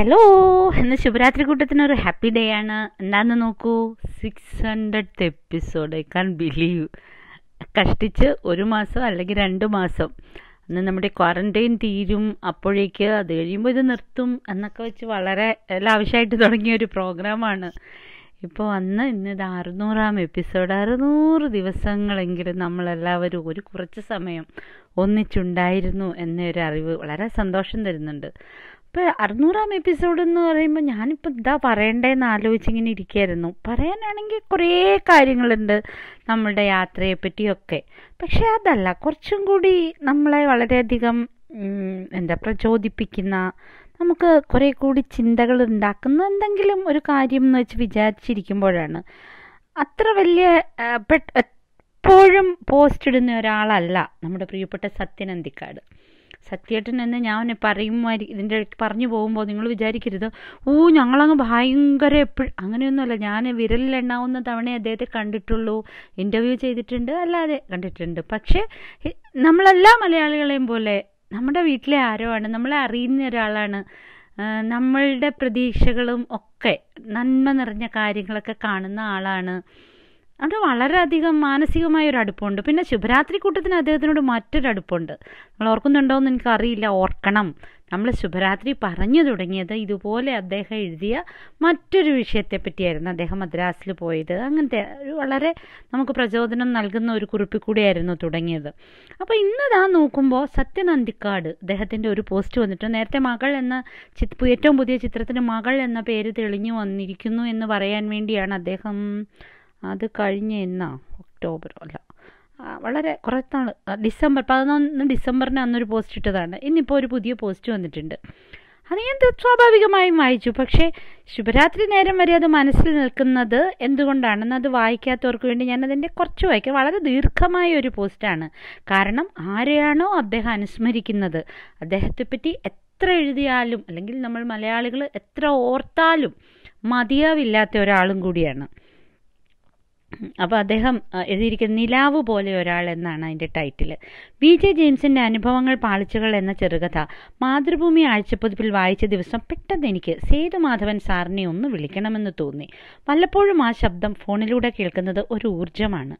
hello ഇന്ന് ശിവരാത്രി കൂട്ടത്തിന് ഒരു happy day ആണ് എന്താന്ന് നോക്കൂ six hundred episode I can't believe കഷ്ടിച്ച് ഒരു മാസം അല്ലെങ്കിൽ രണ്ട് മാസം അന്ന് നമ്മുടെ ക്വാറൻറ്റൈൻ തീരും അപ്പോഴേക്ക് അത് കഴിയുമ്പോൾ ഇത് നിർത്തും എന്നൊക്കെ വെച്ച് വളരെ ലാവശ്യമായിട്ട് തുടങ്ങിയ ഒരു പ്രോഗ്രാമാണ് ഇപ്പോൾ വന്ന് ഇത് അറുന്നൂറാം എപ്പിസോഡ് അറുന്നൂറ് ദിവസങ്ങളെങ്കിലും നമ്മളെല്ലാവരും ഒരു കുറച്ച് സമയം ഒന്നിച്ചുണ്ടായിരുന്നു എന്നൊരു അറിവ് വളരെ സന്തോഷം തരുന്നുണ്ട് ഇപ്പോൾ അറുന്നൂറാം എപ്പിസോഡ് എന്ന് പറയുമ്പോൾ ഞാനിപ്പോൾ ഇതാ പറയണ്ടേന്ന് ഇങ്ങനെ ഇരിക്കുകയായിരുന്നു പറയാനാണെങ്കിൽ കുറേ കാര്യങ്ങളുണ്ട് നമ്മുടെ യാത്രയെ പറ്റിയൊക്കെ പക്ഷെ അതല്ല കുറച്ചും കൂടി നമ്മളെ വളരെയധികം എന്താ പ്രചോദിപ്പിക്കുന്ന നമുക്ക് കുറേ കൂടി ചിന്തകൾ ഉണ്ടാക്കുന്ന എന്തെങ്കിലും ഒരു കാര്യം എന്ന് വെച്ച് വിചാരിച്ചിരിക്കുമ്പോഴാണ് അത്ര വലിയ എപ്പോഴും പോസ്റ്റ് ഇടുന്ന ഒരാളല്ല നമ്മുടെ പ്രിയപ്പെട്ട സത്യനന്തിക്കാട് സത്യേട്ടൻ എന്ന് ഞാൻ പറയുമാതിരി ഇതിൻ്റെ പറഞ്ഞു പോകുമ്പോൾ നിങ്ങൾ വിചാരിക്കരുത് ഓ ഞങ്ങളങ്ങ് ഭയങ്കര എപ്പോഴും അങ്ങനെയൊന്നുമല്ല ഞാൻ വിരലിൽ എണ്ണാവുന്ന തവണ അദ്ദേഹത്തെ കണ്ടിട്ടുള്ളൂ ഇൻ്റർവ്യൂ ചെയ്തിട്ടുണ്ട് അല്ലാതെ കണ്ടിട്ടുണ്ട് പക്ഷേ നമ്മളെല്ലാ മലയാളികളെയും പോലെ നമ്മുടെ വീട്ടിലെ ആരോ ആണ് നമ്മളെ അറിയുന്ന ഒരാളാണ് നമ്മളുടെ പ്രതീക്ഷകളും ഒക്കെ നന്മ നിറഞ്ഞ കാര്യങ്ങളൊക്കെ കാണുന്ന ആളാണ് അവിടെ വളരെയധികം മാനസികമായ ഒരു അടുപ്പമുണ്ട് പിന്നെ ശുഭരാത്രി കൂട്ടത്തിന് അദ്ദേഹത്തിനോട് മറ്റൊരു അടുപ്പമുണ്ട് നമ്മൾ ഓർക്കുന്നുണ്ടോ എന്ന് എനിക്കറിയില്ല ഓർക്കണം നമ്മൾ ശുഭരാത്രി പറഞ്ഞു തുടങ്ങിയത് ഇതുപോലെ അദ്ദേഹം എഴുതിയ മറ്റൊരു വിഷയത്തെ പറ്റിയായിരുന്നു അദ്ദേഹം മദ്രാസിൽ പോയത് അങ്ങനത്തെ ഒരു വളരെ നമുക്ക് പ്രചോദനം നൽകുന്ന ഒരു കുറിപ്പിൽ കൂടിയായിരുന്നു തുടങ്ങിയത് അപ്പോൾ ഇന്നതാ നോക്കുമ്പോൾ സത്യൻ അദ്ദേഹത്തിൻ്റെ ഒരു പോസ്റ്റ് വന്നിട്ട് നേരത്തെ മകൾ എന്ന ഏറ്റവും പുതിയ ചിത്രത്തിന് മകൾ എന്ന പേര് തെളിഞ്ഞു വന്നിരിക്കുന്നു എന്ന് പറയാൻ വേണ്ടിയാണ് അദ്ദേഹം അത് കഴിഞ്ഞ എന്നാ ഒക്ടോബർ അല്ല വളരെ കുറേ നാൾ ഡിസംബർ പതിനൊന്ന് ഡിസംബറിന് അന്നൊരു പോസ്റ്റ് ഇട്ടതാണ് ഇന്നിപ്പോൾ ഒരു പുതിയ പോസ്റ്റ് വന്നിട്ടുണ്ട് അത് ഞാൻ സ്വാഭാവികമായും വായിച്ചു പക്ഷേ ശുഭരാത്രി നേരം വരെ അത് മനസ്സിൽ നിൽക്കുന്നത് എന്തുകൊണ്ടാണെന്ന് അത് വായിക്കാത്തവർക്ക് വേണ്ടി ഞാൻ അതിൻ്റെ കുറച്ച് വായിക്കാം വളരെ ദീർഘമായ ഒരു പോസ്റ്റാണ് കാരണം ആരെയാണോ അദ്ദേഹം അനുസ്മരിക്കുന്നത് അദ്ദേഹത്തെ പറ്റി എത്ര എഴുതിയാലും അല്ലെങ്കിൽ നമ്മൾ മലയാളികൾ എത്ര ഓർത്താലും മതിയാവില്ലാത്ത ഒരാളും കൂടിയാണ് അപ്പോൾ അദ്ദേഹം എഴുതിയിരിക്കുന്ന നിലാവ് പോലെ ഒരാൾ എന്നാണ് അതിൻ്റെ ടൈറ്റിൽ വി ജെ ജെയിംസിൻ്റെ അനുഭവങ്ങൾ പാളിച്ചുകൾ എന്ന ചെറുകഥ മാതൃഭൂമി ആഴ്ചപ്പതിപ്പിൽ വായിച്ച ദിവസം പെട്ടെന്ന് എനിക്ക് സേതുമാധവൻ സാറിനെ ഒന്ന് വിളിക്കണമെന്ന് തോന്നി വല്ലപ്പോഴും ആ ശബ്ദം ഫോണിലൂടെ കേൾക്കുന്നത് ഒരു ഊർജ്ജമാണ്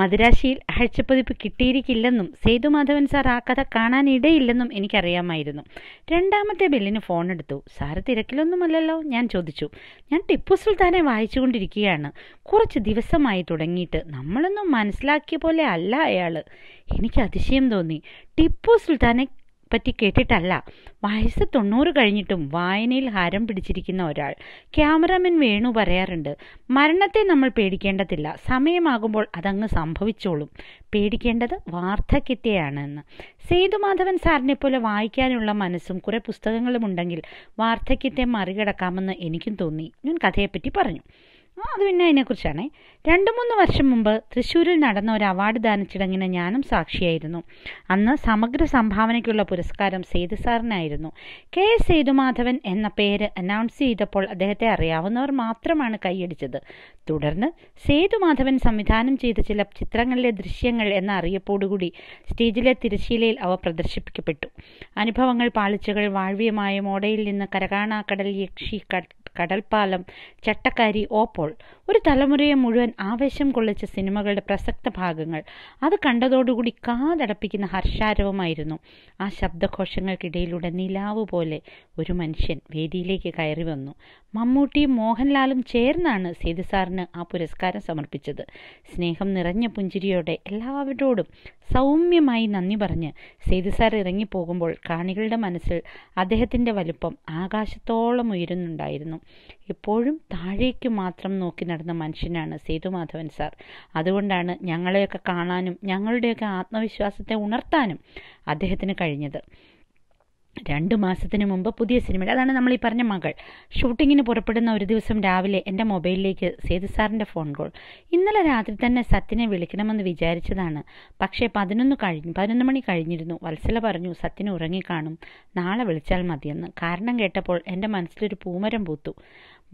മദുരാശിയിൽ അഴിച്ചുപതിപ്പ് കിട്ടിയിരിക്കില്ലെന്നും സേതുമാധവൻ സാർ ആ കഥ കാണാനിടയില്ലെന്നും എനിക്കറിയാമായിരുന്നു രണ്ടാമത്തെ ബില്ലിന് ഫോൺ എടുത്തു സാറ് തിരക്കിലൊന്നുമല്ലല്ലോ ഞാൻ ചോദിച്ചു ഞാൻ ടിപ്പു സുൽത്താനെ വായിച്ചുകൊണ്ടിരിക്കുകയാണ് കുറച്ച് ദിവസമായി തുടങ്ങിയിട്ട് നമ്മളൊന്നും മനസ്സിലാക്കിയ പോലെ അല്ല അയാൾ എനിക്ക് അതിശയം തോന്നി ടിപ്പു സുൽത്താനെ പറ്റി കേട്ടിട്ടല്ല വയസ്സ് തൊണ്ണൂറ് കഴിഞ്ഞിട്ടും വായനയിൽ ഹാരം പിടിച്ചിരിക്കുന്ന ഒരാൾ ക്യാമറമാൻ വേണു പറയാറുണ്ട് മരണത്തെ നമ്മൾ പേടിക്കേണ്ടതില്ല സമയമാകുമ്പോൾ അതങ്ങ് സംഭവിച്ചോളും പേടിക്കേണ്ടത് വാർദ്ധക്യത്തെയാണെന്ന് സേതുമാധവൻ സാറിനെ പോലെ വായിക്കാനുള്ള മനസ്സും കുറേ പുസ്തകങ്ങളും ഉണ്ടെങ്കിൽ വാർദ്ധക്യത്തെ മറികടക്കാമെന്ന് എനിക്കും തോന്നി ഞാൻ കഥയെപ്പറ്റി പറഞ്ഞു അത് പിന്നെ അതിനെക്കുറിച്ചാണ് രണ്ട് മൂന്ന് വർഷം മുമ്പ് തൃശ്ശൂരിൽ നടന്ന ഒരു അവാർഡ് ദാന ചടങ്ങിന് ഞാനും സാക്ഷിയായിരുന്നു അന്ന് സമഗ്ര സംഭാവനയ്ക്കുള്ള പുരസ്കാരം സേതു സാറിനായിരുന്നു കെ എസ് സേതുമാധവൻ എന്ന പേര് അനൗൺസ് ചെയ്തപ്പോൾ അദ്ദേഹത്തെ അറിയാവുന്നവർ മാത്രമാണ് കൈയടിച്ചത് തുടർന്ന് സേതുമാധവൻ സംവിധാനം ചെയ്ത ചില ചിത്രങ്ങളിലെ ദൃശ്യങ്ങൾ എന്ന അറിയപ്പോടുകൂടി സ്റ്റേജിലെ തിരശ്ശീലയിൽ അവ പ്രദർശിപ്പിക്കപ്പെട്ടു അനുഭവങ്ങൾ പാളിച്ചകൾ വാഴ്വ്യമായ മോഡയിൽ നിന്ന് കരകാണാക്കടൽ യക്ഷി കടൽപ്പാലം ചട്ടക്കാരി ഓപ്പോൾ ഒരു തലമുറയെ മുഴുവൻ ആവേശം കൊള്ളിച്ച സിനിമകളുടെ പ്രസക്ത ഭാഗങ്ങൾ അത് കണ്ടതോടുകൂടി കാതടപ്പിക്കുന്ന ഹർഷാരവമായിരുന്നു ആ ശബ്ദഘോഷങ്ങൾക്കിടയിലൂടെ നിലാവ് പോലെ ഒരു മനുഷ്യൻ വേദിയിലേക്ക് കയറി വന്നു മമ്മൂട്ടിയും മോഹൻലാലും ചേർന്നാണ് സേതു സാറിന് ആ പുരസ്കാരം സമർപ്പിച്ചത് സ്നേഹം നിറഞ്ഞ പുഞ്ചിരിയോടെ എല്ലാവരോടും സൗമ്യമായി നന്ദി പറഞ്ഞ് സേതു സാർ ഇറങ്ങിപ്പോകുമ്പോൾ കാണികളുടെ മനസ്സിൽ അദ്ദേഹത്തിൻ്റെ വലുപ്പം ആകാശത്തോളം ഉയരുന്നുണ്ടായിരുന്നു എപ്പോഴും താഴേക്ക് മാത്രം നോക്കി നടന്ന മനുഷ്യനാണ് സേതുമാധവൻ സാർ അതുകൊണ്ടാണ് ഞങ്ങളെയൊക്കെ കാണാനും ഞങ്ങളുടെയൊക്കെ ആത്മവിശ്വാസത്തെ ഉണർത്താനും അദ്ദേഹത്തിന് കഴിഞ്ഞത് രണ്ട് മാസത്തിന് മുമ്പ് പുതിയ സിനിമ അതാണ് നമ്മൾ ഈ പറഞ്ഞ മകൾ ഷൂട്ടിങ്ങിന് പുറപ്പെടുന്ന ഒരു ദിവസം രാവിലെ എൻ്റെ മൊബൈലിലേക്ക് സേതു സാറിൻ്റെ ഫോൺ കോൾ ഇന്നലെ രാത്രി തന്നെ സത്യനെ വിളിക്കണമെന്ന് വിചാരിച്ചതാണ് പക്ഷേ പതിനൊന്ന് കഴിഞ്ഞു പതിനൊന്ന് മണി കഴിഞ്ഞിരുന്നു വത്സല പറഞ്ഞു സത്യന് ഉറങ്ങിക്കാണും നാളെ വിളിച്ചാൽ മതിയെന്ന് കാരണം കേട്ടപ്പോൾ എൻ്റെ മനസ്സിലൊരു പൂമരം പൂത്തു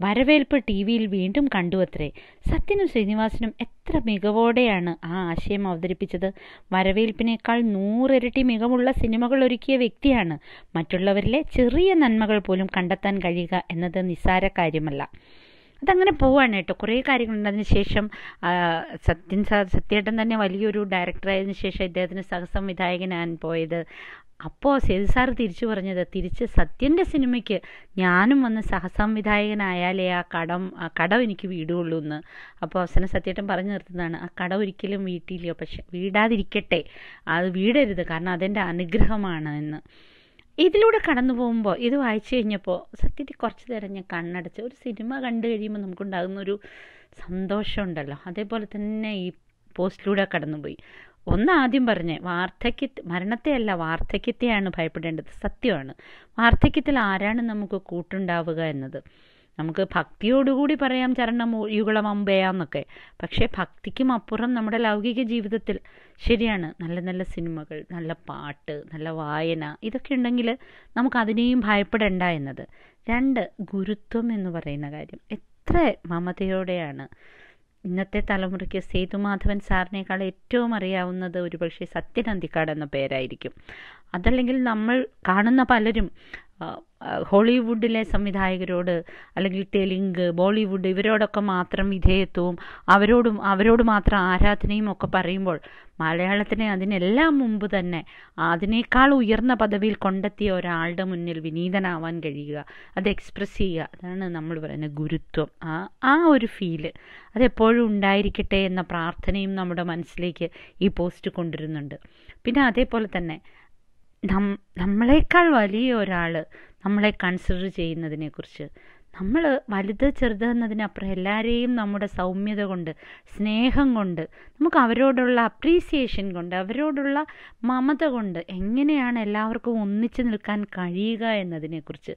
വരവേൽപ്പ് ടി വിയിൽ വീണ്ടും കണ്ടു അത്രേ സത്യനും ശ്രീനിവാസനും എത്ര മികവോടെയാണ് ആ ആശയം അവതരിപ്പിച്ചത് വരവേൽപ്പിനേക്കാൾ നൂറിരട്ടി മികവുള്ള സിനിമകൾ ഒരുക്കിയ വ്യക്തിയാണ് മറ്റുള്ളവരിലെ ചെറിയ നന്മകൾ പോലും കണ്ടെത്താൻ കഴിയുക എന്നത് നിസ്സാര കാര്യമല്ല അതങ്ങനെ പോവാണ് കേട്ടോ കുറേ കാര്യങ്ങളുണ്ടതിന് ശേഷം സത്യൻ സത്യേട്ടൻ തന്നെ വലിയൊരു ഡയറക്ടറായതിനു ശേഷം ഇദ്ദേഹത്തിന് സഹസംവിധായകനാൻ പോയത് അപ്പോൾ സേതു സാർ തിരിച്ചു പറഞ്ഞത് തിരിച്ച് സത്യൻ്റെ സിനിമയ്ക്ക് ഞാനും വന്ന് സഹസംവിധായകനായാലേ ആ കടം ആ കടം എനിക്ക് വീടുകയുള്ളൂ എന്ന് അപ്പോൾ അവസാനം സത്യേട്ടൻ പറഞ്ഞു നിർത്തുന്നതാണ് ആ കട ഒരിക്കലും വീട്ടിയില്ല പക്ഷെ വീടാതിരിക്കട്ടെ അത് വീടരുത് കാരണം അതെൻ്റെ അനുഗ്രഹമാണ് എന്ന് ഇതിലൂടെ കടന്നു പോകുമ്പോൾ ഇത് വായിച്ചു കഴിഞ്ഞപ്പോൾ സത്യത്തിൽ കുറച്ച് നേരം ഞാൻ കണ്ണടച്ച് ഒരു സിനിമ കണ്ടു കഴിയുമ്പോൾ നമുക്കുണ്ടാകുന്ന ഒരു സന്തോഷമുണ്ടല്ലോ അതേപോലെ തന്നെ ഈ പോസ്റ്റിലൂടെ കടന്നുപോയി ഒന്ന് ആദ്യം പറഞ്ഞേ വാർദ്ധക്യ മരണത്തെയല്ല വാർദ്ധക്യത്തെയാണ് ഭയപ്പെടേണ്ടത് സത്യമാണ് വാർദ്ധക്യത്തിൽ ആരാണ് നമുക്ക് കൂട്ടുണ്ടാവുക എന്നത് നമുക്ക് ഭക്തിയോടുകൂടി പറയാം ചരണമൂഴികുളം അമ്പയാന്നൊക്കെ പക്ഷേ ഭക്തിക്കും അപ്പുറം നമ്മുടെ ലൗകിക ജീവിതത്തിൽ ശരിയാണ് നല്ല നല്ല സിനിമകൾ നല്ല പാട്ട് നല്ല വായന ഇതൊക്കെ ഉണ്ടെങ്കിൽ നമുക്ക് അതിനെയും ഭയപ്പെടേണ്ട എന്നത് രണ്ട് ഗുരുത്വം എന്ന് പറയുന്ന കാര്യം എത്ര മമതയോടെയാണ് ഇന്നത്തെ തലമുറയ്ക്ക് സേതുമാധവൻ സാറിനേക്കാൾ ഏറ്റവും അറിയാവുന്നത് ഒരുപക്ഷെ സത്യനന്ദിക്കാട് എന്ന പേരായിരിക്കും അതല്ലെങ്കിൽ നമ്മൾ കാണുന്ന പലരും ഹോളിവുഡിലെ സംവിധായകരോട് അല്ലെങ്കിൽ തെലുങ്ക് ബോളിവുഡ് ഇവരോടൊക്കെ മാത്രം വിധേയത്വവും അവരോടും അവരോട് മാത്രം ആരാധനയും ഒക്കെ പറയുമ്പോൾ മലയാളത്തിനെ അതിനെല്ലാം മുമ്പ് തന്നെ അതിനേക്കാൾ ഉയർന്ന പദവിയിൽ കൊണ്ടെത്തിയ ഒരാളുടെ മുന്നിൽ വിനീതനാവാൻ കഴിയുക അത് എക്സ്പ്രസ് ചെയ്യുക അതാണ് നമ്മൾ പറയുന്നത് ഗുരുത്വം ആ ആ ഒരു ഫീല് അതെപ്പോഴും ഉണ്ടായിരിക്കട്ടെ എന്ന പ്രാർത്ഥനയും നമ്മുടെ മനസ്സിലേക്ക് ഈ പോസ്റ്റ് കൊണ്ടുവരുന്നുണ്ട് പിന്നെ അതേപോലെ തന്നെ നമ്മളേക്കാൾ വലിയ ഒരാൾ നമ്മളെ കൺസിഡർ ചെയ്യുന്നതിനെക്കുറിച്ച് നമ്മൾ വലുത് ചെറുത് എന്നതിനപ്പുറം എല്ലാവരെയും നമ്മുടെ സൗമ്യത കൊണ്ട് സ്നേഹം കൊണ്ട് നമുക്ക് അവരോടുള്ള അപ്രീസിയേഷൻ കൊണ്ട് അവരോടുള്ള മമത കൊണ്ട് എങ്ങനെയാണ് എല്ലാവർക്കും ഒന്നിച്ചു നിൽക്കാൻ കഴിയുക എന്നതിനെക്കുറിച്ച്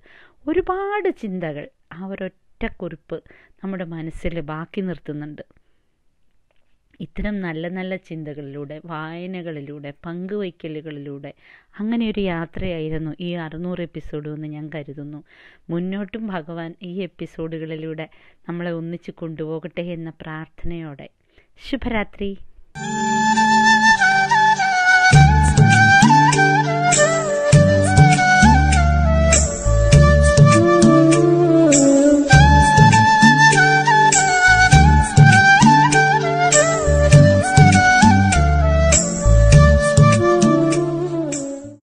ഒരുപാട് ചിന്തകൾ ആ ഒരൊറ്റ കുറിപ്പ് നമ്മുടെ മനസ്സിൽ ബാക്കി നിർത്തുന്നുണ്ട് ഇത്തരം നല്ല നല്ല ചിന്തകളിലൂടെ വായനകളിലൂടെ പങ്കുവയ്ക്കലുകളിലൂടെ അങ്ങനെ ഒരു യാത്രയായിരുന്നു ഈ അറുന്നൂറ് എപ്പിസോഡ് എന്ന് ഞാൻ കരുതുന്നു മുന്നോട്ടും ഭഗവാൻ ഈ എപ്പിസോഡുകളിലൂടെ നമ്മളെ ഒന്നിച്ച് കൊണ്ടുപോകട്ടെ എന്ന പ്രാർത്ഥനയോടെ ശുഭരാത്രി